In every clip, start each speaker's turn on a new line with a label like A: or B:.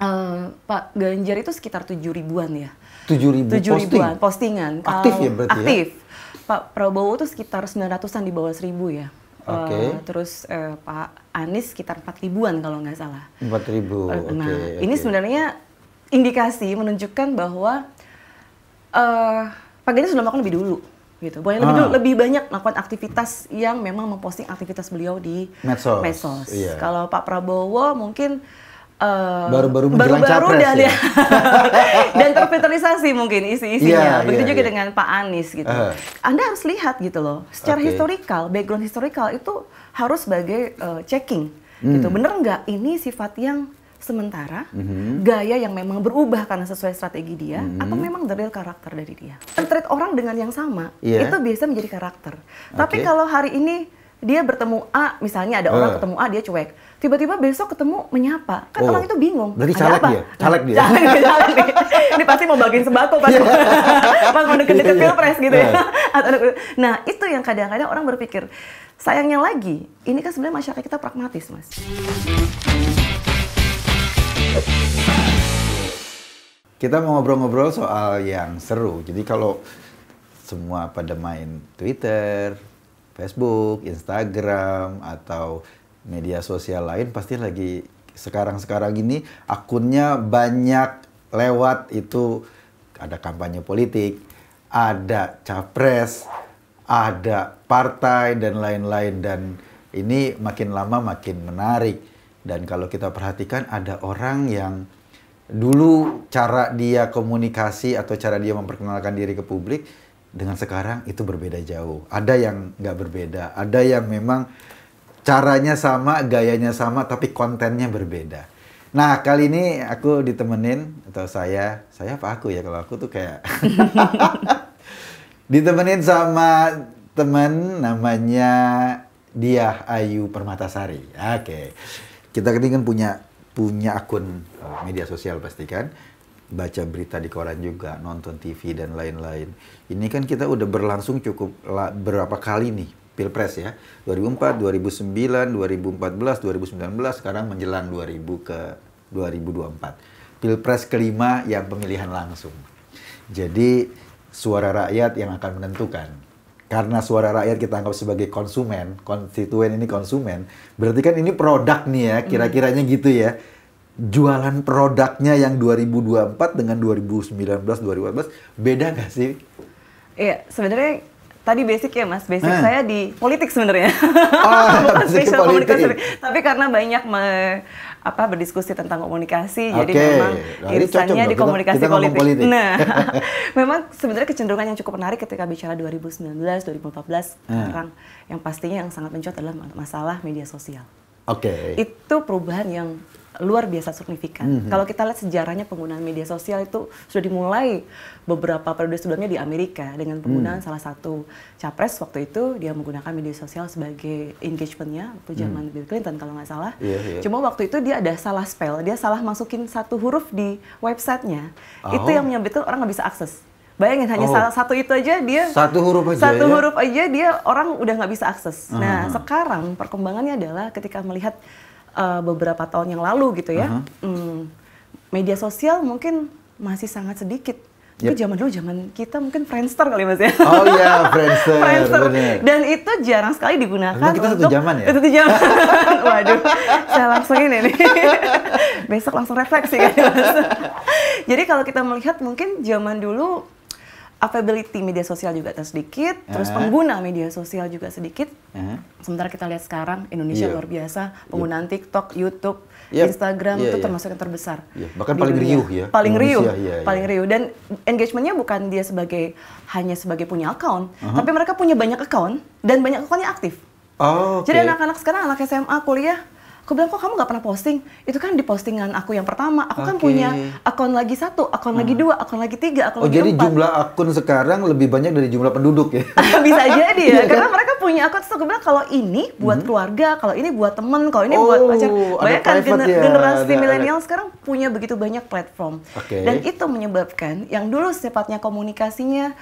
A: Uh, Pak Ganjar itu sekitar tujuh ribuan ya.
B: Tujuh ribu 7 ribuan postingan. Aktif ya eh, berarti aktif.
A: ya? Aktif. Pak Prabowo itu sekitar 900-an di bawah seribu ya. Oke. Okay. Uh, eh, terus uh, Pak Anies sekitar empat ribuan kalau nggak salah.
B: Empat ribu. Oke. Nah, okay, ini
A: sebenarnya indikasi menunjukkan bahwa uh, Pak Ganjar sudah melakukan lebih dulu gitu. Banyak ah. lebih, dulu, ah. lebih banyak melakukan aktivitas yang memang memposting aktivitas beliau di medsos. medsos. Yeah. Kalau Pak Prabowo mungkin Eh, baru-baru uh, menjelang baru -baru capres dan, ya. ya. dan terfilterisasi mungkin isi-isinya. Yeah, Begitu yeah, juga yeah. dengan Pak Anies gitu. Uh. Anda harus lihat gitu loh. Secara okay. historikal, background historikal itu harus sebagai uh, checking gitu. hmm. gitu. Bener nggak ini sifat yang sementara, mm-hmm. gaya yang memang berubah karena sesuai strategi dia, mm-hmm. atau memang dari karakter dari dia. Treat orang dengan yang sama yeah. itu biasa menjadi karakter. Okay. Tapi kalau hari ini dia bertemu A, misalnya ada uh. orang ketemu A dia cuek tiba-tiba besok ketemu menyapa. Kan oh. orang itu bingung. Berarti caleg dia?
B: Caleg dia? Caleg
A: caleg Ini pasti mau bagiin sembako pas, pas mau deket-deket iya, iya. pilpres gitu ya. Iya. nah itu yang kadang-kadang orang berpikir. Sayangnya lagi, ini kan sebenarnya masyarakat kita pragmatis, Mas.
B: Kita mau ngobrol-ngobrol soal yang seru. Jadi kalau semua pada main Twitter, Facebook, Instagram, atau media sosial lain pasti lagi sekarang-sekarang ini akunnya banyak lewat itu ada kampanye politik, ada capres, ada partai dan lain-lain dan ini makin lama makin menarik dan kalau kita perhatikan ada orang yang dulu cara dia komunikasi atau cara dia memperkenalkan diri ke publik dengan sekarang itu berbeda jauh. Ada yang nggak berbeda, ada yang memang caranya sama, gayanya sama, tapi kontennya berbeda. Nah, kali ini aku ditemenin, atau saya, saya apa aku ya? Kalau aku tuh kayak... ditemenin sama temen namanya dia Ayu Permatasari. Oke. Okay. Kita kan ini kan punya punya akun eh, media sosial pasti kan. Baca berita di koran juga, nonton TV dan lain-lain. Ini kan kita udah berlangsung cukup la, berapa kali nih Pilpres ya. 2004, 2009, 2014, 2019, sekarang menjelang 2000 ke 2024. Pilpres kelima yang pemilihan langsung. Jadi suara rakyat yang akan menentukan karena suara rakyat kita anggap sebagai konsumen, konstituen ini konsumen, berarti kan ini produk nih ya, kira-kiranya gitu ya. Jualan produknya yang 2024 dengan 2019, 2014, beda nggak sih?
A: Iya, sebenarnya tadi basic ya mas, basic hmm. saya di politik sebenarnya, oh,
B: bukan spesial komunikasi,
A: tapi karena banyak me, apa berdiskusi tentang komunikasi, okay. jadi memang nah, irisannya di komunikasi kita, kita politik. politik. Nah, memang sebenarnya kecenderungan yang cukup menarik ketika bicara 2019, 2014 hmm. sekarang, yang pastinya yang sangat mencuat adalah masalah media sosial.
B: Oke. Okay.
A: Itu perubahan yang luar biasa signifikan. Mm -hmm. Kalau kita lihat sejarahnya penggunaan media sosial itu sudah dimulai beberapa periode sebelumnya di Amerika dengan mhm. penggunaan mm. salah satu capres waktu itu dia menggunakan media sosial sebagai engagementnya waktu mhm. zaman mm. Bill Clinton kalau nggak salah. Yeah, yeah. Cuma waktu itu dia ada salah spell, dia salah masukin satu huruf di websitenya. Oh. Itu yang menyebabkan orang nggak bisa akses. Bayangin hanya oh. salah satu itu aja dia satu huruf aja satu ya? huruf aja dia orang udah nggak bisa akses. Uh -huh. Nah mhm. sekarang perkembangannya adalah ketika melihat uh, beberapa tahun yang lalu gitu ya. Uh-huh. Hmm, media sosial mungkin masih sangat sedikit. Yep. zaman dulu zaman kita mungkin Friendster kali ya, Mas ya. Oh iya,
B: yeah, Friendster. Friendster.
A: Dan itu jarang sekali digunakan itu kita zaman ya. Satu zaman. Waduh, saya langsung ini nih. Besok langsung refleksi kan Mas. Jadi kalau kita melihat mungkin zaman dulu Availability media sosial juga sedikit, uh -huh. terus eh. pengguna media sosial juga sedikit. Uh eh. -huh. Sementara kita lihat sekarang Indonesia yeah. luar biasa iya. penggunaan yeah. TikTok, YouTube, yeah. Instagram yeah, itu yeah. termasuk yang terbesar.
B: Yeah. Bahkan paling dunia. riuh ya. Paling riuh, yeah, yeah. paling
A: riuh. Dan engagementnya bukan dia sebagai hanya sebagai punya account, uh -huh. tapi mereka punya banyak account dan banyak accountnya aktif.
B: Oh, okay. Jadi
A: anak-anak sekarang anak SMA kuliah aku bilang kok kamu nggak pernah posting itu kan di postingan aku yang pertama
B: aku okay. kan punya
A: akun lagi satu akun hmm. lagi dua akun lagi tiga akun oh, lagi jadi empat. jumlah
B: akun sekarang lebih banyak dari jumlah penduduk ya bisa jadi ya iya
A: karena kan? mereka punya akun terus aku bilang kalau ini buat hmm. keluarga kalau ini buat temen kalau ini oh, buat pacar kan gener ya, generasi milenial sekarang punya begitu banyak platform okay. dan itu menyebabkan yang dulu sifatnya komunikasinya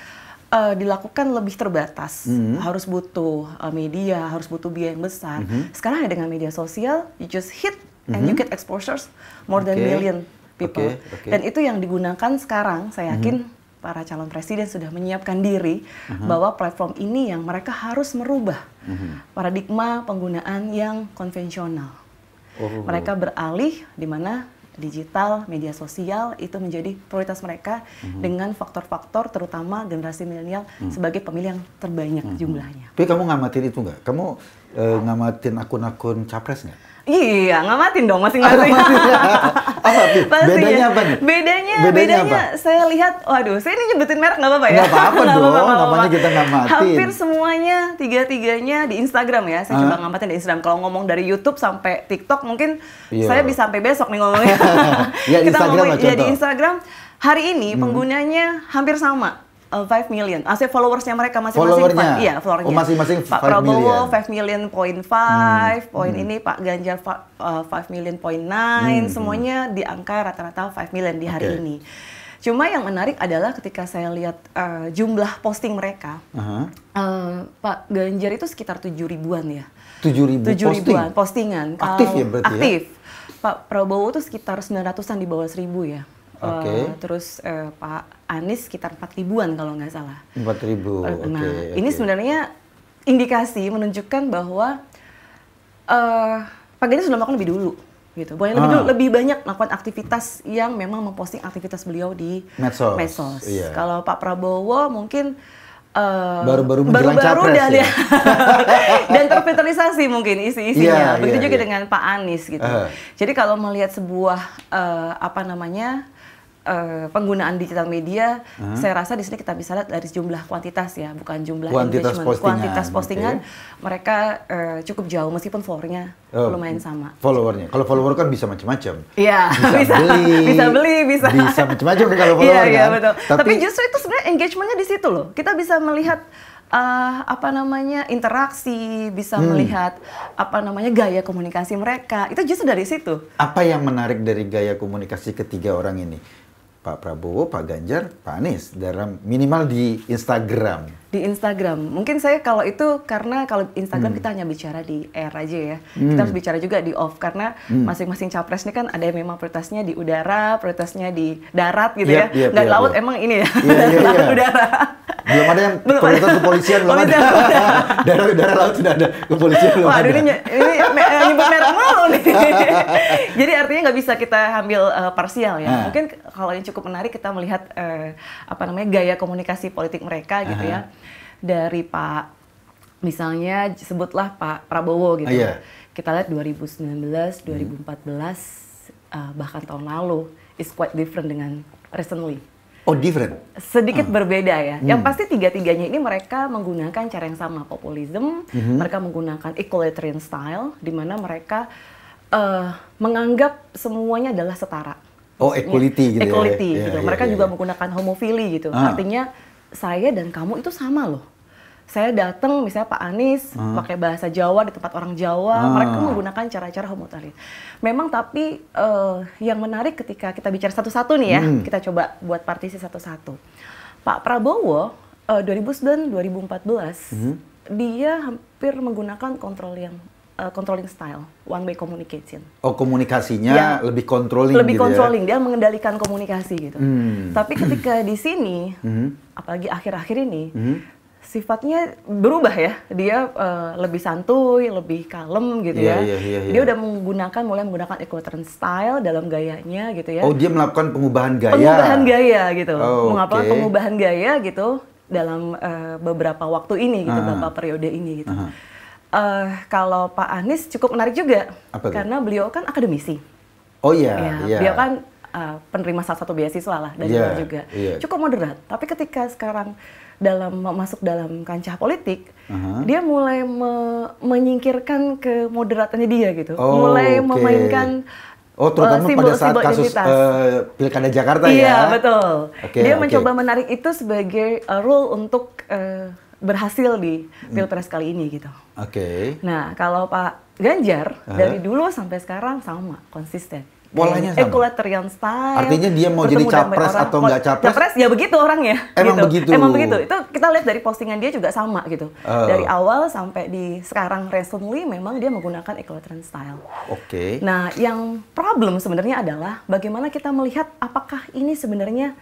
A: uh, dilakukan lebih terbatas. Mm -hmm. Harus butuh uh, media, harus butuh biaya yang besar. Mm -hmm. Sekarang ya dengan media sosial, you just hit mm -hmm. and you hmm. get exposures more okay. than million people. Okay. Okay. Dan itu yang digunakan sekarang, saya yakin mm -hmm. para calon presiden sudah menyiapkan diri mm -hmm. bahwa platform ini yang mereka harus merubah mm -hmm. paradigma penggunaan yang konvensional. Oh. Mereka beralih di mana digital, media sosial itu menjadi prioritas mereka hmm. dengan faktor-faktor terutama generasi milenial hmm. sebagai pemilih yang terbanyak hmm. jumlahnya.
B: Tapi kamu ngamatin itu nggak? Kamu uh, ngamatin akun-akun capres nggak?
A: Iya, ngamatin dong masing-masing. Iya. Ya. apa nih? bedanya apa nih? Bedanya, bedanya, apa? saya lihat, waduh, saya ini nyebutin merek nggak apa-apa ya? Nggak apa-apa dong, apa -apa. namanya kita ngamatin. Hampir semuanya, tiga-tiganya di Instagram ya. Saya coba ngamatin di Instagram. Kalau ngomong dari YouTube sampai TikTok, mungkin yeah. saya bisa sampai besok nih ngomongnya. ya, kita Instagram ngomongin, ya, di Instagram, hari ini hmm. penggunanya hampir sama uh, eh, 5 million. Asli followersnya mereka masing-masing. Followernya? Pak, iya, followernya. Oh, masing-masing 5 Pak Prabowo 5 million point 5, hmm. poin hmm. ini Pak Ganjar 5 uh, eh, million point 9, hmm, hmm. semuanya hmm. di angka rata-rata 5 million di hari okay. ini. Cuma yang menarik adalah ketika saya lihat uh, jumlah posting mereka, uh-huh. uh, Pak Ganjar itu sekitar 7 ribuan ya.
B: 7 ribu 7 posting? ribuan postingan. Aktif ya berarti Aktif.
A: Ya? Aktif. Pak Prabowo itu sekitar 900-an di bawah 1000 ya. Okay. Uh, eh, terus uh, Pak Anies sekitar 4 ribuan kalau nggak salah.
B: 4 ribu. Uh, nah, okay, ini
A: sebenarnya indikasi menunjukkan bahwa uh, Pak Ganjar sudah melakukan lebih dulu gitu. Bukan ah. lebih dulu, lebih banyak melakukan aktivitas yang memang memposting aktivitas beliau di medsos. medsos. Yeah. Kalau Pak Prabowo mungkin baru-baru uh, baru-baru dan ya. dan terfilterisasi mungkin isi-isinya. Yeah, Begitu yeah, juga yeah. dengan Pak Anies gitu. Uh. Jadi kalau melihat sebuah uh, apa namanya Eh, penggunaan digital media, hmm. saya rasa di sini kita bisa lihat dari jumlah kuantitas ya, bukan jumlah kuantitas engagement. Postingan, kuantitas postingan okay. mereka uh, cukup jauh meskipun followernya oh, lumayan sama.
B: Followernya, kalau follower kan bisa macam-macam.
A: Iya. Bisa, bisa beli, bisa beli, bisa. Bisa macam-macam kan kalau iya, follower iya, Iya betul. Tapi, Tapi justru itu sebenarnya engagementnya di situ loh. Kita bisa melihat uh, apa namanya interaksi, bisa hmm. melihat apa namanya gaya komunikasi mereka. Itu justru dari situ.
B: Apa yang menarik dari gaya komunikasi ketiga orang ini? Pak Prabowo, Pak Ganjar, Pak Anies dalam minimal di Instagram
A: di Instagram. Mungkin saya kalau itu karena kalau Instagram hmm. kita hanya bicara di air aja ya. Hmm. Kita harus bicara juga di off karena hmm. masing-masing hmm. capres ini kan ada yang memang prioritasnya di udara, prioritasnya di darat gitu yep, ya. Yep, Nggak yep, laut yep. emang ini ya. Yeah, yeah, yeah. udara.
B: Belum ada yang prioritas kepolisian belum oh, ada. Darat udara laut sudah ada, kepolisian belum ada. ini
A: ini eh, nyebut merah mulu nih. Jadi artinya nggak bisa kita ambil uh, parsial ya. Nah. Mungkin kalau yang cukup menarik kita melihat uh, apa namanya gaya komunikasi politik mereka gitu uh ah. -huh. ya dari Pak misalnya sebutlah Pak Prabowo gitu. yeah. Kita lihat 2019, 2014 hmm. uh, bahkan tahun lalu is quite different dengan recently. Oh, different. Sedikit uh. berbeda ya. Hmm. Yang pasti tiga-tiganya ini mereka menggunakan cara yang sama populisme, hmm. mereka menggunakan equalitarian style di mana mereka uh, menganggap semuanya adalah setara.
B: Oh, equality gitu. Ya. Equality ya, gitu. Ya, mereka ya, juga ya.
A: menggunakan homofili gitu. Uh. Artinya saya dan kamu itu sama loh. Saya datang misalnya Pak Anies hmm. pakai bahasa Jawa di tempat orang Jawa, hmm. mereka menggunakan cara-cara homotalin. Memang tapi uh, yang menarik ketika kita bicara satu-satu nih ya, hmm. kita coba buat partisi satu-satu. Pak Prabowo uh, 2009 2014 hmm. dia hampir menggunakan kontrol yang uh, controlling style, one way communication.
B: Oh, komunikasinya ya, lebih controlling Lebih gitu ya? controlling,
A: ya? dia mengendalikan komunikasi gitu.
B: Hmm. Tapi ketika
A: di sini, hmm. apalagi akhir-akhir ini, hmm. sifatnya berubah ya. Dia uh, lebih santuy, lebih kalem gitu yeah, ya. Yeah, yeah, yeah. Dia udah menggunakan mulai menggunakan equestrian style dalam gayanya gitu ya. Oh, dia
B: melakukan pengubahan gaya. Pengubahan gaya
A: gitu. Oh, Mengapa pengubahan gaya gitu dalam uh, beberapa waktu ini gitu, uh beberapa periode ini gitu. Uh -huh uh, kalau Pak Anies cukup menarik juga Apa karena beliau kan akademisi.
B: Oh iya. Yeah, ya, yeah. Beliau kan
A: uh, penerima salah satu beasiswa lah dari yeah, juga. Yeah. Cukup moderat. Tapi ketika sekarang dalam masuk dalam kancah politik, uh-huh. dia mulai me- menyingkirkan ke moderatannya dia gitu. Oh, mulai okay. memainkan Oh, terutama eh, simbol, pada saat simbol kasus
B: uh, pilkada Jakarta iya, ya. Iya, betul. Okay, dia okay. mencoba
A: menarik itu sebagai uh, rule untuk uh, berhasil di hmm. pilpres kali ini gitu. Oke. Okay. Nah kalau Pak Ganjar uh -huh. dari dulu sampai sekarang sama konsisten. Polanya sama. style. Artinya dia mau jadi capres orang, atau nggak capres? Capres ya begitu orangnya.
B: Emang gitu. begitu. Emang begitu. Itu
A: kita lihat dari postingan dia juga sama gitu. Uh. Dari awal sampai di sekarang recently memang dia menggunakan equestrian style.
B: Oke. Okay. Nah,
A: yang problem sebenarnya adalah bagaimana kita melihat apakah ini sebenarnya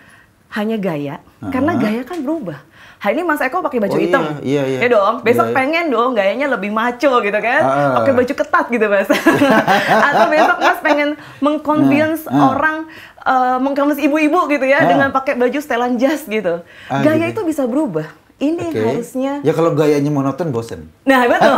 A: hanya gaya, uh-huh. karena gaya kan berubah. Hari ini Mas Eko pakai baju oh, hitam, iya, iya, iya. ya dong. Besok iya, pengen dong gayanya lebih maco gitu kan, uh. pakai baju ketat gitu Mas. Atau besok Mas pengen mengconvince uh, uh. orang uh, eh, mengkamus ibu-ibu gitu ya uh. dengan pakai baju setelan jas gitu. Uh, gaya gitu. itu bisa berubah ini okay. harusnya ya
B: kalau gayanya monoton bosen
A: nah betul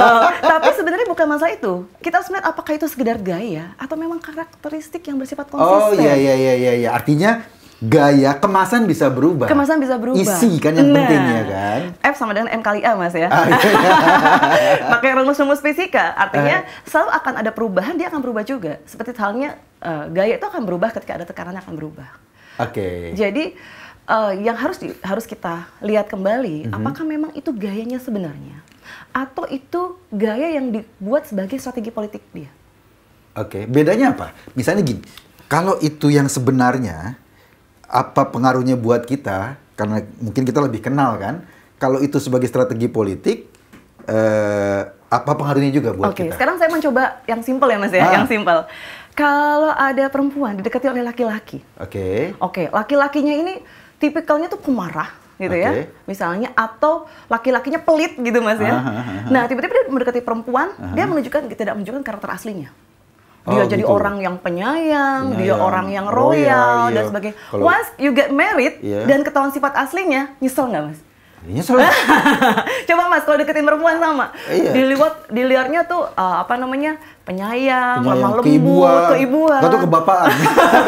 A: tapi sebenarnya bukan masalah itu kita harus melihat apakah itu sekedar gaya atau memang karakteristik yang bersifat oh, iya, konsisten oh iya
B: iya iya iya artinya gaya kemasan bisa berubah. Kemasan
A: bisa berubah. Isi kan yang nah, penting ya kan. F sama dengan M kali A mas ya. Ah, iya. Pakai rumus-rumus fisika, artinya uh. selalu akan ada perubahan, dia akan berubah juga. Seperti halnya uh, gaya itu akan berubah ketika ada tekanan akan berubah. Oke. Okay. Jadi uh, yang harus di, harus kita lihat kembali, mm -hmm. apakah memang itu gayanya sebenarnya, atau itu gaya yang dibuat sebagai strategi politik dia?
B: Oke, okay. bedanya apa? Misalnya gini, kalau itu yang sebenarnya apa pengaruhnya buat kita karena mungkin kita lebih kenal kan kalau itu sebagai strategi politik eh, apa pengaruhnya juga buat okay, kita? Oke,
A: sekarang saya mencoba yang simpel ya Mas ya, ah. yang simpel. Kalau ada perempuan didekati oleh laki-laki. Oke. Okay. Oke, okay, laki-lakinya ini tipikalnya tuh pemarah gitu okay. ya. Misalnya atau laki-lakinya pelit gitu Mas ya. Ah, ah, ah, ah. nah, tiba-tiba dia mendekati perempuan, ah, dia menunjukkan tidak menunjukkan karakter aslinya.
B: Oh, dia oh, jadi gitu. orang
A: yang penyayang, penyayang, dia orang yang royal, royal dan iya. sebagainya. Kalo, Once you get married iya. dan ketahuan sifat aslinya, nyesel nggak mas? Nyesel. Coba mas, kalau deketin perempuan sama, iya. dilihat diliarnya tuh uh, apa namanya penyayang, penyayang lemah lembut, keibuan, keibuan. atau
B: kebapaan.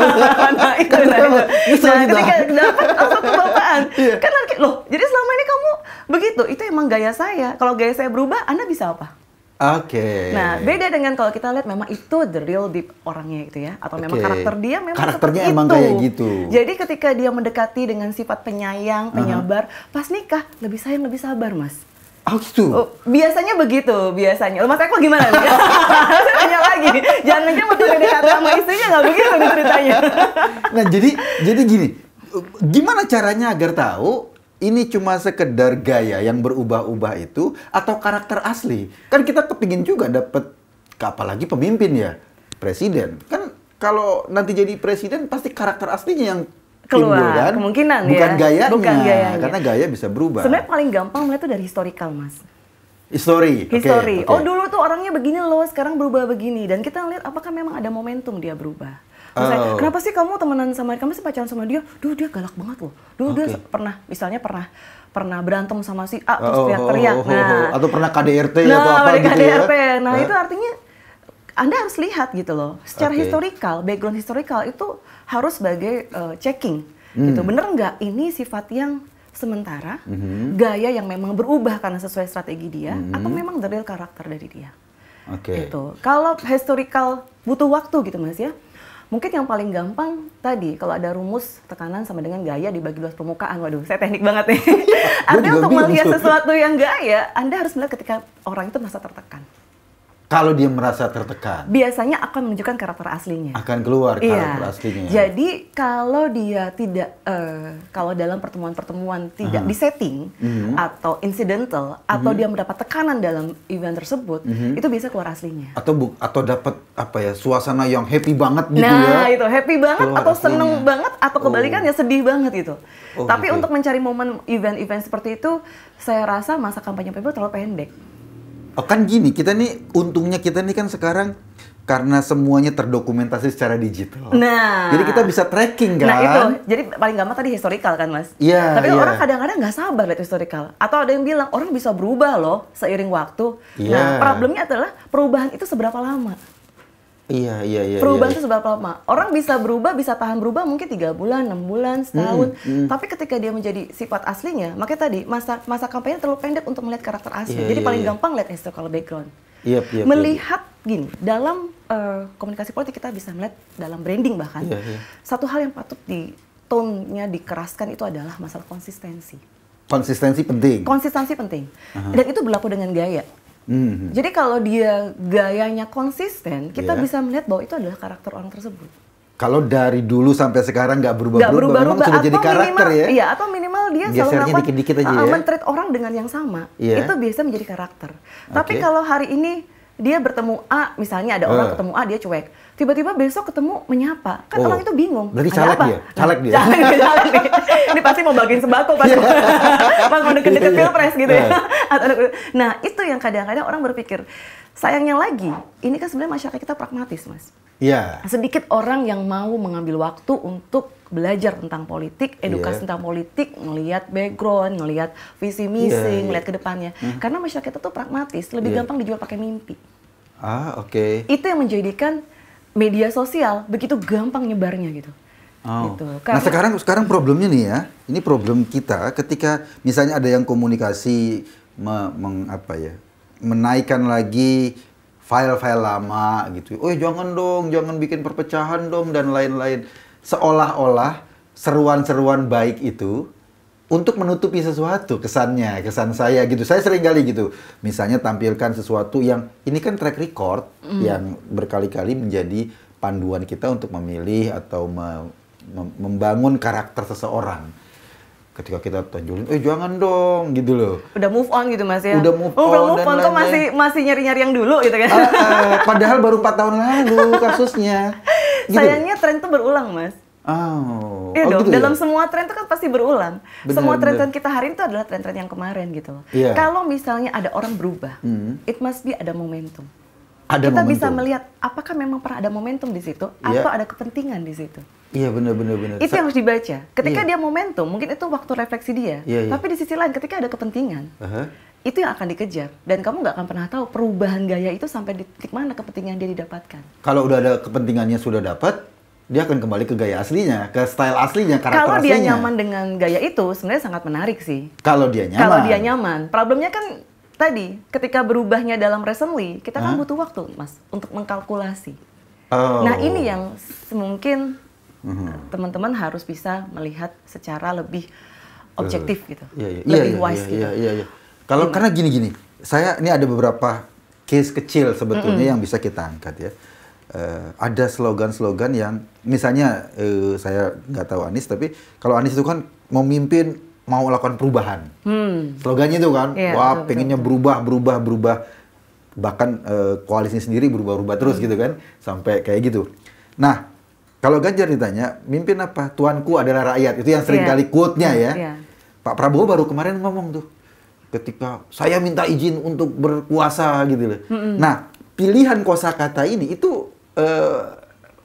B: nah itu, nah, itu. Nyesel
A: nah, ketika dapat langsung kebapaan, yeah. kan loh. Jadi selama ini kamu begitu, itu emang gaya saya. Kalau gaya saya berubah, anda bisa apa?
B: Oke. Okay. Nah, beda
A: dengan kalau kita lihat memang itu the real deep orangnya gitu ya, atau okay. memang karakter dia memang karakternya emang itu. kayak
B: gitu. Jadi
A: ketika dia mendekati dengan sifat penyayang, penyabar, uh -huh. pas nikah lebih sayang, lebih sabar, Mas. Oh gitu. Oh, biasanya begitu, biasanya. Mas Eko gimana? Tanya lagi. Jangan aja mau PDKT sama istrinya nggak begitu ceritanya.
B: nah, jadi jadi gini, gimana caranya agar tahu ini cuma sekedar gaya yang berubah-ubah itu atau karakter asli? Kan kita kepingin juga dapat, apalagi pemimpin ya, presiden. Kan kalau nanti jadi presiden pasti karakter aslinya yang
A: keluar timbul, kan? kemungkinan bukan ya. Gayanya, bukan gayanya, karena gaya
B: bisa berubah. Sebenarnya
A: paling gampang melihat itu dari historical mas.
B: History. History. Okay, okay. Oh
A: dulu tuh orangnya begini loh, sekarang berubah begini. Dan kita lihat apakah memang ada momentum dia berubah
B: misalnya oh. kenapa
A: sih kamu temenan sama kamu sih pacaran sama dia duh dia galak banget loh duh okay. dia pernah misalnya pernah pernah berantem sama si A terus oh, oh, teriak-teriak oh, oh, oh, oh, nah atau
B: pernah KDRT nah, atau apa KDRT. Gitu ya nah itu
A: artinya anda harus lihat gitu loh secara okay. historical background historikal itu harus sebagai uh, checking hmm. gitu bener nggak ini sifat yang sementara, hmm gaya yang memang berubah karena sesuai strategi dia, hmm atau memang dari karakter dari dia. Oke. Okay. Itu. Kalau historical butuh waktu gitu mas ya. Mungkin yang paling gampang tadi kalau ada rumus tekanan sama dengan gaya dibagi luas permukaan. Waduh, saya teknik banget nih. Artinya untuk melihat sesuatu yang gaya, Anda harus melihat ketika orang itu merasa tertekan.
B: Kalau dia merasa tertekan,
A: biasanya akan menunjukkan karakter aslinya.
B: Akan keluar iya. karakter iya. aslinya. Jadi
A: kalau dia tidak, uh, kalau dalam pertemuan-pertemuan tidak uh -huh. disetting uh mhm. -huh. atau incidental uh -huh. atau mhm. dia mendapat tekanan dalam event tersebut, uh mhm. -huh. itu bisa keluar aslinya.
B: Atau bu atau dapat apa ya suasana yang happy banget gitu nah, ya? Nah itu
A: happy banget keluar atau aslinya. seneng banget atau oh. kebalikannya oh. sedih banget itu. Oh, Tapi okay. Gitu ya. untuk mencari momen event-event seperti itu, saya rasa masa kampanye Pemilu terlalu pendek.
B: Oh, kan gini kita nih untungnya kita nih kan sekarang karena semuanya terdokumentasi secara digital.
A: Nah, jadi kita
B: bisa tracking kan. Nah itu, kan?
A: jadi paling gampang tadi historical kan mas. Iya. Yeah, Tapi yeah. orang kadang-kadang nggak -kadang sabar lihat historical. Atau ada yang bilang orang bisa berubah loh seiring waktu. Yeah. Nah problemnya adalah perubahan itu seberapa lama.
B: Iya, iya, iya, iya. Perubahan itu iya, iya.
A: seberapa lama? Orang bisa berubah, bisa tahan berubah mungkin tiga bulan, enam bulan, hmm, setahun. Mm, mm. Tapi ketika dia menjadi sifat aslinya, makanya tadi masa masa kampanye terlalu pendek untuk melihat karakter asli. Iya, Jadi iya, paling iya. gampang lihat historical background.
B: Yep, yep, melihat
A: yep. gini, dalam uh, komunikasi politik kita bisa melihat dalam branding bahkan. Iya, iya. Satu hal yang patut di tone-nya dikeraskan itu adalah masalah konsistensi.
B: Konsistensi penting.
A: Konsistensi penting. Uh -huh. Dan itu berlaku dengan gaya.
B: Mm-hmm. Jadi
A: kalau dia gayanya konsisten, kita yeah. bisa melihat bahwa itu adalah karakter orang tersebut.
B: Kalau dari dulu sampai sekarang nggak berubah ubah gak berubah, memang sudah jadi karakter minimal, ya? Iya, atau
A: minimal dia Gesernya selalu melakukan dikit aja uh, ya? orang dengan yang sama. Yeah. Itu biasa menjadi karakter. Okay. Tapi kalau hari ini dia bertemu A, misalnya ada uh. orang eh. ketemu A, dia cuek tiba-tiba besok ketemu menyapa kan oh. orang itu bingung berarti caleg apa? dia
B: caleg dia caleg
A: dia caleg ini pasti mau bagiin sembako pas iya. pas mau deket-deket iya, iya. pilpres gitu ya nah itu yang kadang-kadang orang berpikir sayangnya lagi ini kan sebenarnya masyarakat kita pragmatis mas Iya. Yeah. sedikit orang yang mau mengambil waktu untuk belajar tentang politik, edukasi yeah. tentang politik, ngelihat background, ngelihat visi misi, yeah, ngelihat ke depannya. Hmm. Karena masyarakat itu pragmatis, lebih yeah. gampang dijual pakai mimpi.
B: Ah, oke. Okay.
A: Itu yang menjadikan media sosial begitu gampang nyebarnya gitu.
B: Oh. Gitu. Nah, Karena, nah sekarang sekarang problemnya nih ya, ini problem kita ketika misalnya ada yang komunikasi me, meng, apa ya, menaikkan lagi file-file lama gitu. Oh jangan dong, jangan bikin perpecahan dong dan lain-lain. Seolah-olah seruan-seruan baik itu untuk menutupi sesuatu kesannya, kesan saya gitu. Saya sering kali gitu. Misalnya tampilkan sesuatu yang ini kan track record mm. yang berkali-kali menjadi panduan kita untuk memilih atau me, me, membangun karakter seseorang. Ketika kita tunjulin, eh jangan dong gitu loh.
A: Udah move on gitu Mas ya. Udah move oh, on. Udah move on kok masih masih nyari-nyari yang dulu gitu kan. Uh, uh, padahal baru 4 tahun lalu kasusnya. Gitu. Sayangnya tren itu berulang Mas.
B: Oh. Iya oh, dong. Gitu ya? Dalam ya?
A: semua tren itu kan pasti berulang. Bener, semua tren-tren kita hari itu adalah tren-tren yang kemarin gitu loh. Yeah. Kalau misalnya ada orang berubah, mm. it must be ada momentum.
B: Ada kita momentum. bisa melihat
A: apakah memang pernah ada momentum di situ yeah. atau ada kepentingan di situ.
B: Iya yeah, benar benar benar. Itu yang harus dibaca. Ketika yeah. dia
A: momentum, mungkin itu waktu refleksi dia. Yeah, yeah. Tapi di sisi lain ketika ada kepentingan, uh -huh. itu yang akan dikejar dan kamu nggak akan pernah tahu perubahan gaya itu sampai di titik mana kepentingan dia didapatkan.
B: Kalau udah ada kepentingannya sudah dapat, dia akan kembali ke gaya aslinya, ke style aslinya, karakter Kalau dia nyaman
A: dengan gaya itu, sebenarnya sangat menarik sih.
B: Kalau dia nyaman. Kalau dia
A: nyaman. Problemnya kan tadi, ketika berubahnya dalam recently, kita huh? kan butuh waktu, Mas, untuk mengkalkulasi.
B: Oh. Nah, ini
A: yang mungkin mm teman-teman harus bisa melihat secara lebih
B: eh, objektif gitu. Yeah, yeah. Lebih yeah, iya, wise yeah, gitu. Yeah, yeah, yeah. Kalau karena gini-gini, saya ini ada beberapa case kecil sebetulnya mm-hmm. yang bisa kita angkat ya uh, ada slogan-slogan yang misalnya uh, saya nggak tahu Anis tapi kalau Anis itu kan memimpin mau lakukan perubahan hmm. slogannya itu kan yeah, wah betul, pengennya berubah berubah berubah bahkan uh, eh, koalisi sendiri berubah-ubah terus hmm. gitu kan sampai kayak gitu nah kalau Ganjar ditanya mimpin apa tuanku adalah rakyat itu yang sering yeah. kali quote-nya hmm, ya yeah. Pak Prabowo baru kemarin ngomong tuh ketika saya minta izin untuk berkuasa gitu loh. Mm -hmm. Nah, pilihan kosakata ini itu uh,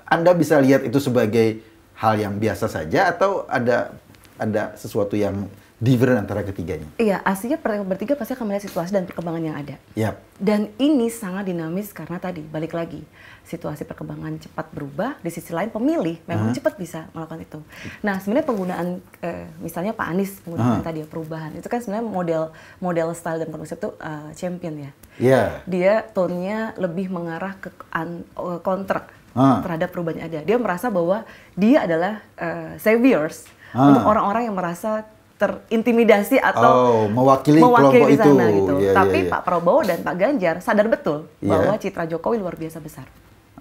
B: Anda bisa lihat itu sebagai hal yang biasa saja atau ada ada sesuatu yang different antara ketiganya?
A: Iya, aslinya bertiga pasti akan melihat situasi dan perkembangan yang ada. Yep. Iya. Dan ini sangat dinamis karena tadi balik lagi situasi perkembangan cepat berubah, di sisi lain pemilih memang uh-huh. cepat bisa melakukan itu. Nah, sebenarnya penggunaan eh, misalnya Pak Anies menggunakan uh-huh. tadi ya, perubahan itu kan sebenarnya model model style dan konsep itu uh, champion ya. Yeah. Dia tone lebih mengarah ke an, uh, eh, kontrak terhadap perubahan yang ada. Dia merasa bahwa dia adalah uh, saviors uh. untuk orang-orang yang merasa terintimidasi atau oh,
B: mewakili, mewakili kelompok di sana, itu. gitu. Yeah, iya, Tapi yeah, yeah. Pak
A: Prabowo dan Pak Ganjar sadar betul yeah. bahwa citra Jokowi luar biasa besar.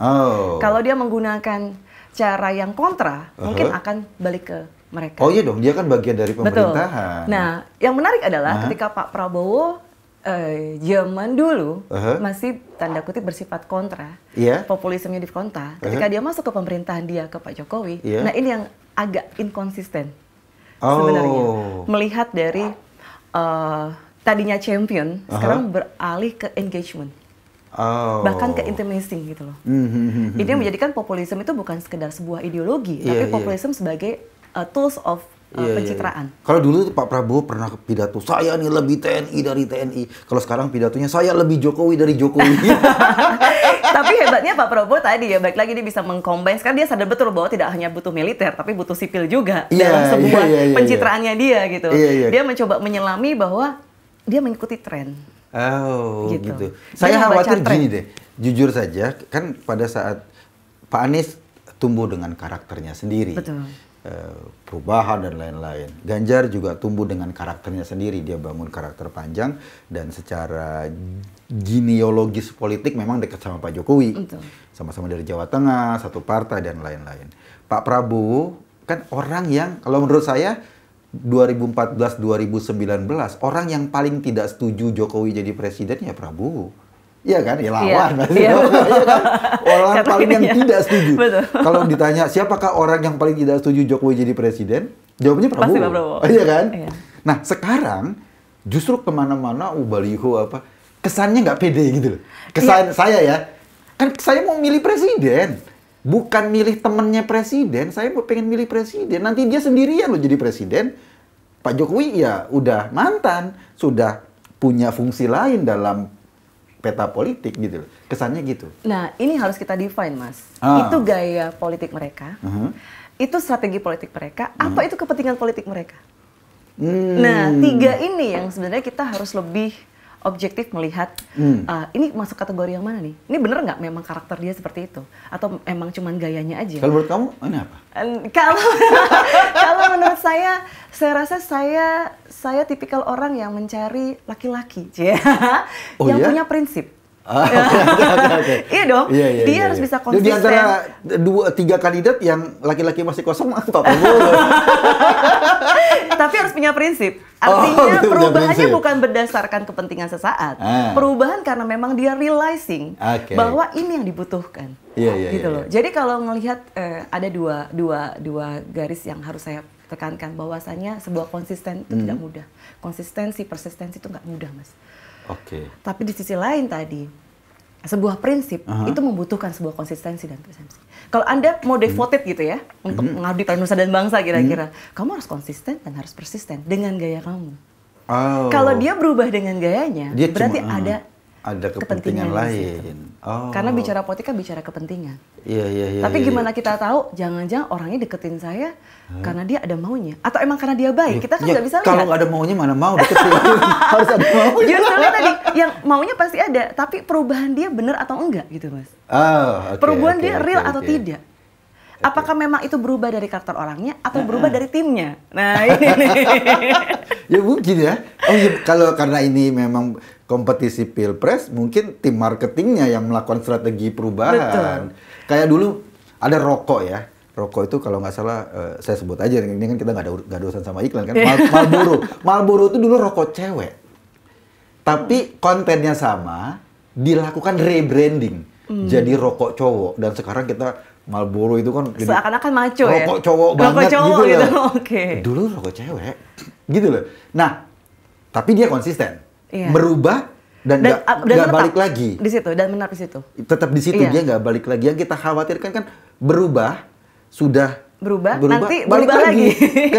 B: Oh. Kalau
A: dia menggunakan cara yang kontra, uh -huh. mungkin akan balik ke mereka. Oh
B: iya dong, dia kan bagian dari pemerintahan. Betul.
A: Nah, yang menarik adalah uh -huh. ketika Pak Prabowo eh, zaman dulu uh -huh. masih tanda kutip bersifat kontra, yeah. populismenya di kontra. Uh-huh. Ketika uh -huh. dia masuk ke pemerintahan dia ke Pak Jokowi, yeah. nah ini yang agak inkonsisten oh. sebenarnya. Melihat dari uh, tadinya champion, uh -huh. sekarang beralih ke engagement.
B: Oh. bahkan ke
A: intimasi gitu loh.
B: Mm-hmm. Ini hmm, hmm, hmm, menjadikan
A: populisme itu bukan sekedar sebuah ideologi, yeah, tapi iya. populisme yeah. sebagai uh, tools of uh, yeah, iya, iya. pencitraan. Yeah,
B: yeah. Kalau dulu Pak Prabowo pernah pidato, saya nih lebih TNI dari TNI. Kalau sekarang pidatonya saya lebih Jokowi dari Jokowi.
A: tapi hebatnya Pak Prabowo tadi ya, baik lagi dia bisa mengkombin. Kan sekarang dia sadar betul bahwa tidak hanya butuh militer, tapi butuh sipil juga yeah, dalam sebuah yeah, yeah, yeah, pencitraannya yeah. dia gitu. Yeah, yeah. Dia mencoba menyelami bahwa dia mengikuti tren.
B: Oh, gitu. gitu. Saya khawatir gini deh. Jujur saja, kan pada saat Pak Anies tumbuh dengan karakternya sendiri. Betul. Eh, perubahan dan lain-lain. Ganjar juga tumbuh dengan karakternya sendiri. Dia bangun karakter panjang dan secara genealogis politik memang dekat sama Pak Jokowi. Sama-sama dari Jawa Tengah, satu partai dan lain-lain. Pak Prabowo kan orang yang kalau menurut saya 2014-2019 orang yang paling tidak setuju Jokowi jadi presiden ya Prabowo. Iya kan, ya iya. lawan. Iya. Iya. Kan? Orang Kata paling yang ya. tidak setuju. Kalau ditanya siapakah orang yang paling tidak setuju Jokowi jadi presiden, jawabnya Prabowo. Pasti Prabowo. Iya kan? Iya. Nah sekarang justru kemana-mana ubaliho oh, apa kesannya nggak pede gitu loh. Kesan iya. saya ya, kan saya mau milih presiden bukan milih temennya presiden, saya mau pengen milih presiden. Nanti dia sendirian loh jadi presiden. Pak Jokowi ya udah mantan, sudah punya fungsi lain dalam peta politik gitu loh. Kesannya gitu.
A: Nah, ini harus kita define, Mas. Ah. Itu gaya politik mereka. Uh -huh. Itu strategi politik mereka, uh -huh. apa uh-huh. itu kepentingan politik mereka? Hmm. Nah, tiga ini yang sebenarnya kita harus lebih objektif melihat hmm. uh, ini masuk kategori yang mana nih? Ini bener nggak memang karakter dia seperti itu atau emang cuman gayanya aja? Kalau menurut kamu ini apa? kalau kalau menurut saya saya rasa saya saya tipikal orang yang mencari laki-laki, oh, yang iya? punya prinsip.
B: Ah, ya. iya dong. Yeah, yeah, dia yeah, harus yeah. bisa konsisten. Di antara dua tiga kandidat yang laki-laki masih kosong atau Prabowo.
A: Tapi harus punya prinsip. Oh, Artinya oh, perubahannya bukan berdasarkan kepentingan sesaat. Ah. Perubahan karena memang dia realizing okay. bahwa ini yang dibutuhkan.
B: Iya, iya, gitu yeah, loh. Yeah.
A: Jadi kalau melihat eh, ada dua dua dua garis yang harus saya tekankan bahwasanya sebuah konsisten itu hmm. tidak mudah. Konsistensi, persistensi itu nggak mudah, Mas. Oke. Okay. Tapi di sisi lain tadi sebuah prinsip uh -huh. itu membutuhkan sebuah konsistensi dan presensi. Kalau Anda mau devoted hmm. gitu ya untuk hmm. mengabdi pada nusa dan bangsa kira-kira, hmm. kamu harus konsisten dan harus persisten dengan gaya kamu.
B: Oh. Kalau dia
A: berubah dengan gayanya, dia berarti cuma, uh. ada
B: ada kepentingan, lain. Oh. Karena
A: bicara politik kan bicara kepentingan.
B: Iya iya iya. Tapi yeah, gimana iya.
A: gimana kita tahu? Jangan-jangan orangnya deketin saya
B: huh? karena
A: dia ada maunya, atau emang karena dia baik? Iya, kita kan iya. nggak bisa lihat. Kalau nggak
B: ada maunya mana mau deketin? Harus ada maunya.
A: Justru tadi yang maunya pasti ada, tapi perubahan dia benar atau enggak gitu
B: mas? Oh, okay, perubahan okay, dia real okay, atau okay.
A: tidak? Apakah memang itu berubah dari karakter orangnya atau nah, berubah berubah dari timnya? Nah,
B: ini. ya mungkin ya. Oh ya, kalau karena ini memang kompetisi pilpres, mungkin tim marketingnya yang melakukan strategi perubahan. Betul. Kayak dulu ada rokok ya rokok itu kalau nggak salah uh, saya sebut aja ini kan kita nggak ada gak ada sama iklan kan Mal, Malboro Malboro itu dulu rokok cewek tapi kontennya sama dilakukan rebranding hmm. jadi rokok cowok dan sekarang kita Malboro itu kan seakan-akan
A: maco ya. Rokok cowok ya? banget cowok gitu, gitu.
B: Oke. Okay. Dulu rokok cewek. Gitu loh. Nah, tapi dia konsisten.
A: Iya. Berubah
B: dan nggak ah, balik lagi
A: di situ dan benar di situ
B: tetap di situ iya. dia nggak balik lagi yang kita khawatirkan kan berubah sudah berubah, berubah nanti balik berubah lagi,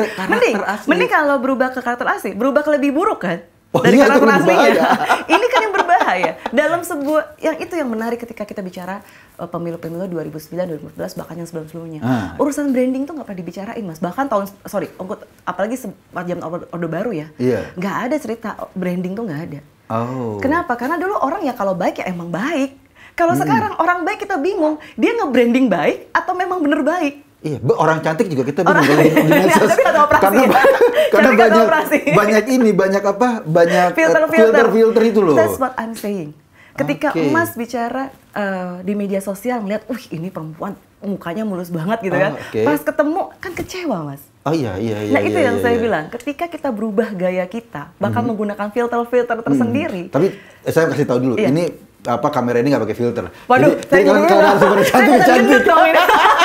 B: lagi. mending, mending
A: kalau berubah ke karakter asli berubah ke lebih buruk kan
B: oh, dari iya, karakter kan aslinya
A: ini kan yang berubah ya. Dalam sebuah yang itu yang menarik ketika kita bicara pemilu-pemilu 2009, 2014 bahkan yang sebelum-sebelumnya. Ah. Urusan branding tuh nggak pernah dibicarain mas. Bahkan tahun sorry, oh, apalagi jam Orde Baru ya, iya. nggak yeah. ada cerita branding tuh nggak ada.
B: Oh. Kenapa?
A: Karena dulu orang ya kalau baik ya emang baik. Kalau hmm. sekarang orang baik kita bingung dia nge-branding baik atau memang bener baik.
B: Iya, orang cantik juga kita bingung orang, di, iya, Tapi ada operasi, karena ya? karena banyak operasi. banyak ini banyak apa banyak eh, filter filter, filter, itu loh. That's what
A: I'm saying. Ketika okay. emas bicara uh, di media sosial melihat, uh, ini perempuan mukanya mulus banget gitu kan. Oh, okay. Pas ketemu kan kecewa Mas.
B: Oh iya iya iya. Nah iya, itu iya, yang iya, saya iya. bilang,
A: ketika kita berubah gaya kita, bakal mm -hmm. menggunakan filter-filter tersendiri. Mm
B: Tapi eh, saya kasih tahu dulu, iya. ini apa kamera ini nggak pakai filter. Waduh, jadi, saya jadi kalau, kalau seperti cantik cantik.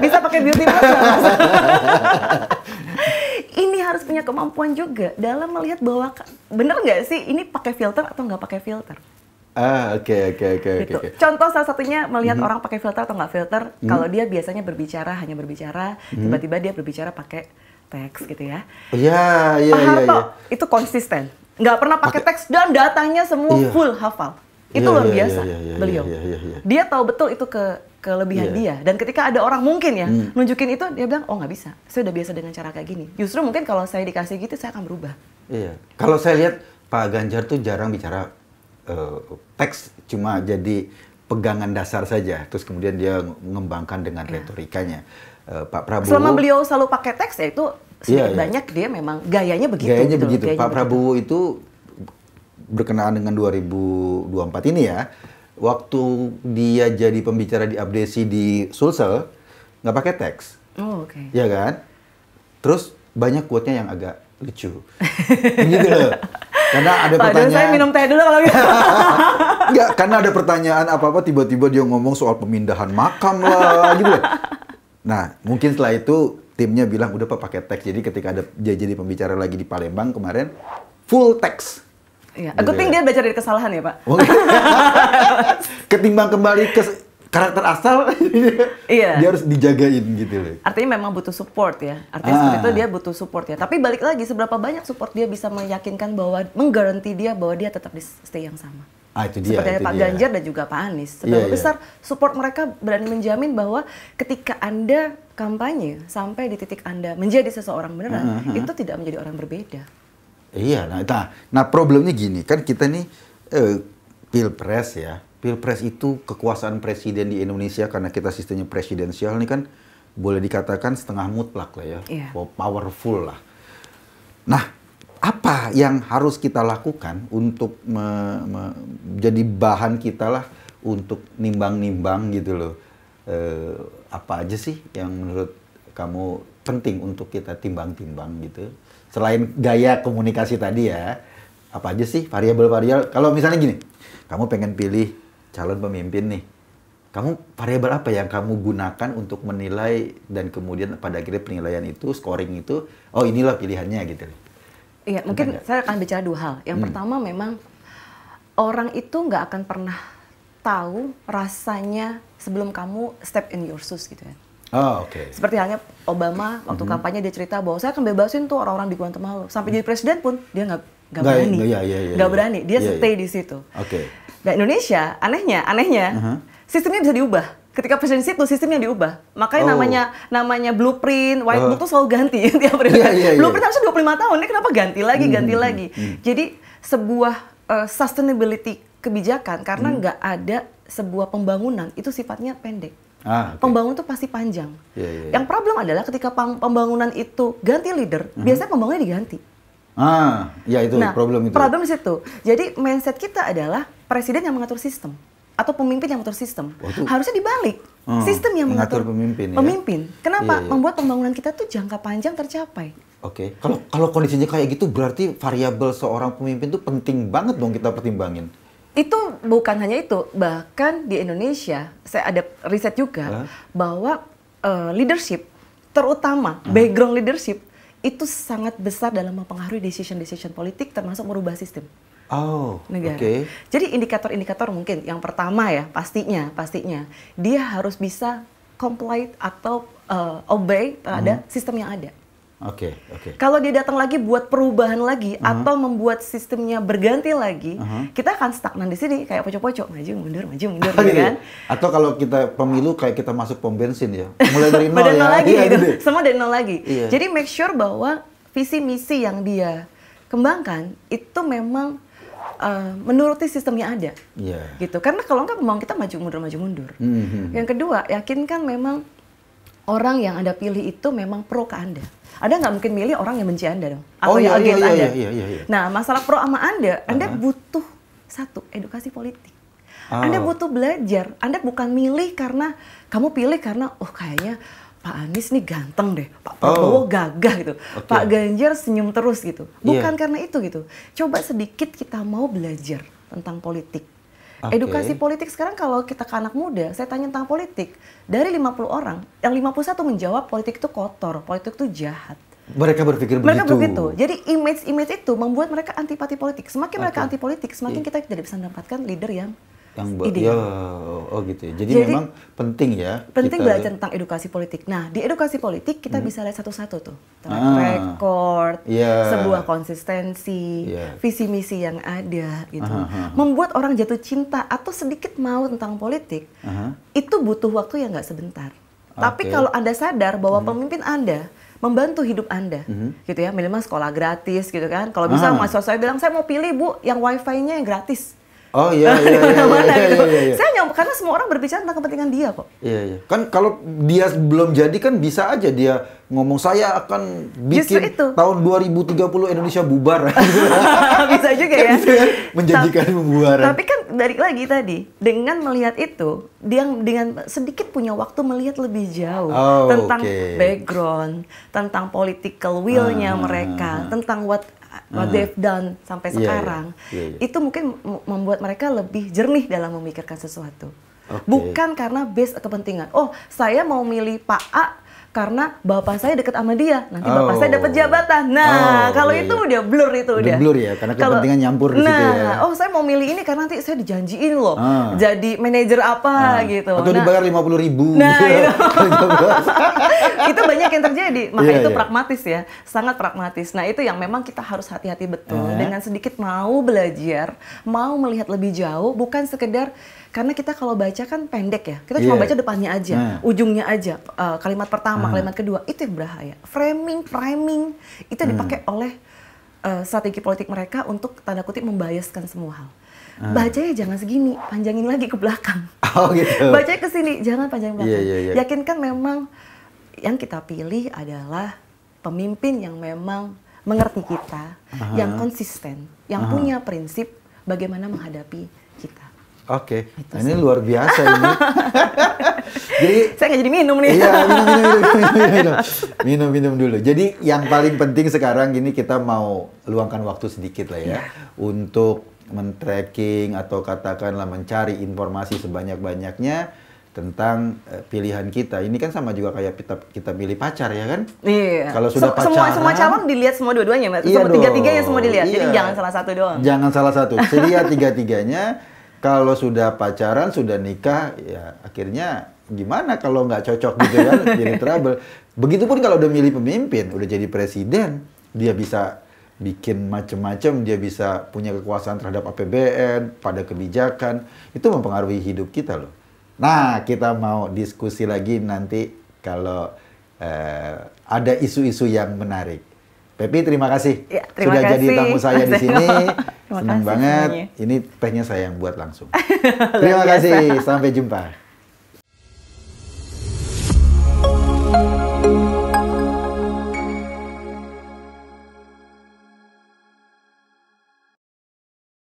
A: bisa pakai beauty voucher. ini harus punya kemampuan juga dalam melihat bahwa bener nggak sih ini pakai filter atau nggak pakai filter.
B: Ah, oke, oke, oke, oke. Gitu.
A: Contoh salah satunya melihat -hmm. orang pakai filter atau nggak filter, -hmm. kalau dia biasanya berbicara hanya berbicara, mhm. tiba-tiba -hmm. dia berbicara pakai teks gitu ya.
B: Oh, iya, iya, iya, iya.
A: itu konsisten, nggak pernah pakai teks dan datanya semua yeah. full hafal. Itu yeah, luar iya, iya, biasa yeah, yeah, yeah, beliau. Yeah, yeah, yeah, yeah. Dia tahu betul itu ke kelebihan yeah. dia. Dan ketika ada orang mungkin ya hmm. nunjukin itu dia bilang oh nggak bisa. Saya udah biasa dengan cara kayak gini. Justru mungkin kalau saya dikasih gitu saya akan berubah.
B: Iya. Yeah. Kalau saya lihat Pak Ganjar tuh jarang bicara uh, teks cuma jadi pegangan dasar saja terus kemudian dia mengembangkan dengan yeah. retorikanya. Uh, Pak Prabowo Selama beliau
A: selalu pakai teks ya itu iya, iya. sedikit yeah, banyak dia memang gayanya begitu. Gayanya gitu begitu. Gayanya Pak begitu.
B: Prabowo itu berkenaan dengan 2024 ini ya waktu dia jadi pembicara di Abdesi di Sulsel nggak pakai teks. Oh, oke. Okay. Ya kan? Terus banyak quote-nya yang agak lucu. gitu loh. Karena ada Padahal pertanyaan. saya
A: minum teh dulu kalau gitu.
B: Enggak, karena ada pertanyaan apa-apa tiba-tiba dia ngomong soal pemindahan makam lah gitu loh. Nah, mungkin setelah itu timnya bilang udah pakai teks. Jadi ketika ada dia jadi pembicara lagi di Palembang kemarin full teks Iya. Gitu tinggal thing dia
A: belajar dari kesalahan ya, Pak. Oh, iya.
B: Ketimbang kembali ke karakter asal iya. dia harus dijagain gitu loh.
A: Artinya memang butuh support ya. Artinya ah. seperti itu dia butuh support ya. Tapi balik lagi seberapa banyak support dia bisa meyakinkan bahwa menggaranti dia bahwa dia tetap di stay yang sama.
B: Ah, itu dia, Seperti itu Pak dia. Ganjar
A: dan juga Pak Anies. Iya, seberapa yeah, besar support mereka berani menjamin bahwa ketika Anda kampanye sampai di titik Anda menjadi seseorang beneran, uh ah, -huh. Ah, ah. itu tidak menjadi orang berbeda.
B: Iya, nah, nah, problemnya gini kan kita nih eh, pilpres ya, pilpres itu kekuasaan presiden di Indonesia karena kita sistemnya presidensial ini kan boleh dikatakan setengah mutlak lah ya, iya. powerful lah. Nah, apa yang harus kita lakukan untuk me, me, jadi bahan kita lah untuk nimbang-nimbang gitu loh, eh, apa aja sih yang menurut kamu penting untuk kita timbang-timbang gitu? selain gaya komunikasi tadi ya, apa aja sih variabel-variabel? Kalau misalnya gini, kamu pengen pilih calon pemimpin nih, kamu variabel apa yang kamu gunakan untuk menilai dan kemudian pada akhirnya penilaian itu, scoring itu, oh inilah pilihannya gitu.
A: Iya, mungkin enggak? saya akan bicara dua hal. Yang hmm. pertama memang orang itu nggak akan pernah tahu rasanya sebelum kamu step in your shoes gitu ya.
B: Oh, oke. Okay. Seperti
A: halnya Obama waktu mm -hmm. kampanye dia cerita bahwa saya akan bebasin tuh orang-orang di Guantanamo. Sampai mm -hmm. jadi presiden pun dia nggak nggak berani. Nggak ya, ya, ya, ya, berani. Dia ya, stay iya. di situ. Oke. Okay. Nah, Indonesia anehnya, anehnya uh -huh. sistemnya bisa diubah. Ketika presiden situ sistemnya diubah. Makanya oh. namanya namanya blueprint, white uh. book tuh selalu ganti tiap iya, presiden. Yeah, yeah, yeah. Blueprint harusnya 25 tahun. Ini kenapa ganti lagi, hmm, ganti hmm, lagi. lagi. Hmm, hmm. Jadi sebuah uh, sustainability kebijakan karena hmm. nggak hmm. ada sebuah pembangunan itu sifatnya pendek. Ah, okay. Pembangunan itu pasti panjang. Yeah, yeah, yeah. Yang problem adalah ketika pembangunan itu ganti leader, uh mhm. -huh. biasanya pembangunnya diganti.
B: Ah, ya itu nah, problem itu. Problem
A: di situ. Jadi mindset kita adalah presiden yang mengatur sistem atau pemimpin yang mengatur sistem. Oh, Harusnya dibalik. Hmm, sistem yang mengatur,
B: pemimpin. Ya? Pemimpin.
A: Kenapa? Yeah, yeah. Iya. Membuat pembangunan kita tuh jangka panjang tercapai.
B: Oke. Okay. Kalau kalau kondisinya kayak gitu berarti variabel seorang pemimpin itu penting banget dong kita pertimbangin
A: itu bukan hanya itu, bahkan di Indonesia saya ada riset juga huh? bahwa uh, leadership, terutama hmm. background leadership itu sangat besar dalam mempengaruhi decision-decision politik termasuk merubah sistem.
B: Oh, negara. Okay.
A: Jadi indikator-indikator mungkin yang pertama ya pastinya, pastinya dia harus bisa comply atau uh, obey terhadap hmm. sistem yang ada.
B: Oke, okay, oke. Okay.
A: Kalau dia datang lagi buat perubahan lagi uh mhm. -huh. atau membuat sistemnya berganti lagi, uh mhm. -huh. kita akan stagnan di sini kayak pocok-pocok, maju mundur, maju
B: mundur gitu kan. Atau kalau kita pemilu kayak kita masuk pom bensin ya. Mulai dari nol ya. lagi iya, gitu.
A: Semua dari nol lagi. Iya. Jadi make sure bahwa visi misi yang dia kembangkan itu memang uh, menuruti sistem yang ada. Yeah. Gitu. Karena kalau enggak mau kita maju mundur maju mundur.
B: Mm -hmm. Yang
A: kedua, yakinkan memang orang yang Anda pilih itu memang pro ke Anda. Anda nggak mungkin milih orang yang benci Anda dong. Atau oh, iya, yang iya, iya, Anda. Iya, iya, iya, iya. Nah, masalah pro sama Anda, Anda uh -huh. butuh satu, edukasi politik. Oh. Anda butuh belajar. Anda bukan milih karena kamu pilih karena oh kayaknya Pak Anies nih ganteng deh, Pak oh. Prabowo oh. gagah gitu, okay. Pak Ganjar senyum terus gitu. Bukan yeah. karena itu gitu. Coba sedikit kita mau belajar tentang politik Okay. Edukasi politik sekarang kalau kita ke anak muda, saya tanya tentang politik. Dari 50 orang, yang 51 menjawab politik itu kotor, politik itu jahat.
B: Mereka berpikir mereka begitu. begitu.
A: Jadi image-image itu membuat mereka antipati politik. Semakin okay. mereka anti politik, semakin yeah. kita tidak bisa mendapatkan leader yang
B: yang ideal. Ya, oh gitu ya. Jadi, Jadi memang penting ya. Penting kita... belajar
A: tentang edukasi politik. Nah, di edukasi politik kita hmm. bisa lihat satu-satu tuh. Ah. Track ah, record, yeah. sebuah konsistensi, yeah. visi misi yang ada gitu. Aha, Membuat orang jatuh cinta atau sedikit mau tentang politik, aha. itu butuh waktu yang nggak sebentar. Okay. Tapi kalau Anda sadar bahwa hmm. pemimpin Anda membantu hidup Anda, mm-hmm. gitu ya. Minimal sekolah gratis, gitu kan. Kalau bisa, mahasiswa saya bilang, saya mau pilih bu yang wifi-nya yang gratis.
B: Oh iya, iya iya iya. iya, iya, iya, Iya, iya, Saya
A: karena semua orang berbicara tentang kepentingan dia kok.
B: Iya iya. Kan kalau dia belum jadi kan bisa aja dia ngomong saya akan bikin itu. tahun 2030 Indonesia bubar.
A: bisa juga kan ya. Bisa menjanjikan bubar. Tapi kan dari lagi tadi dengan melihat itu dia dengan sedikit punya waktu melihat lebih jauh oh, tentang okay. background, tentang political will-nya ah. mereka, tentang what what they've done sampai yeah, iya. sekarang yeah, yeah, yeah. itu mungkin membuat mereka lebih jernih dalam memikirkan sesuatu okay. bukan karena base kepentingan oh saya mau milih Pak A karena bapak saya deket sama dia nanti oh. bapak saya dapat jabatan nah oh, kalau iya, itu dia udah blur itu udah, udah blur ya karena kepentingan nyampur nah, gitu ya oh saya mau milih ini karena nanti saya dijanjiin loh ah. jadi manajer apa ah. gitu atau nah, dibayar
B: lima puluh ribu nah iya. itu,
A: itu banyak yang terjadi iya, maka yeah, itu yeah. pragmatis ya sangat pragmatis nah itu yang memang kita harus hati-hati betul eh. dengan sedikit mau belajar mau melihat lebih jauh bukan sekedar karena kita kalau baca kan pendek ya kita yeah. cuma iya. baca depannya aja nah. ujungnya aja uh, kalimat pertama nah. kalimat kedua itu yang berbahaya framing framing itu nah. dipakai oleh uh, strategi politik mereka untuk tanda kutip membiaskan semua hal nah. bacanya jangan segini panjangin lagi ke belakang
B: oh, gitu. bacanya
A: ke sini jangan panjang iya, belakang yeah, yeah, yeah. yakinkan memang yang kita pilih adalah pemimpin yang memang mengerti kita uh -huh. yang konsisten yang uh -huh. punya prinsip bagaimana menghadapi
B: Oke, okay. Gitu nah, ini luar biasa ini.
A: jadi saya nggak jadi minum nih. Iya, minum, minum, minum, minum,
B: minum, minum dulu. Jadi yang paling penting sekarang gini kita mau luangkan waktu sedikit lah ya yeah. untuk men-tracking atau katakanlah mencari informasi sebanyak-banyaknya tentang uh, pilihan kita. Ini kan sama juga kayak kita kita pilih pacar ya kan?
A: Iya. Kalau sudah so, pacaran semua semua calon dilihat semua dua-duanya, Mbak. Iya semua tiga-tiganya semua dilihat. Iya. Jadi jangan salah satu doang.
B: Jangan salah satu. Dilihat tiga-tiganya kalau sudah pacaran, sudah nikah, ya akhirnya gimana kalau nggak cocok gitu kan jadi trouble. Begitupun kalau udah milih pemimpin, udah jadi presiden, dia bisa bikin macam-macam, dia bisa punya kekuasaan terhadap APBN, pada kebijakan, itu mempengaruhi hidup kita loh. Nah, kita mau diskusi lagi nanti kalau eh, ada isu-isu yang menarik. Pepi terima kasih ya, terima sudah kasih. jadi tamu saya Mas di sini. Senang banget. Semuanya. Ini tehnya saya yang buat langsung.
A: terima kasih.
B: Sampai jumpa.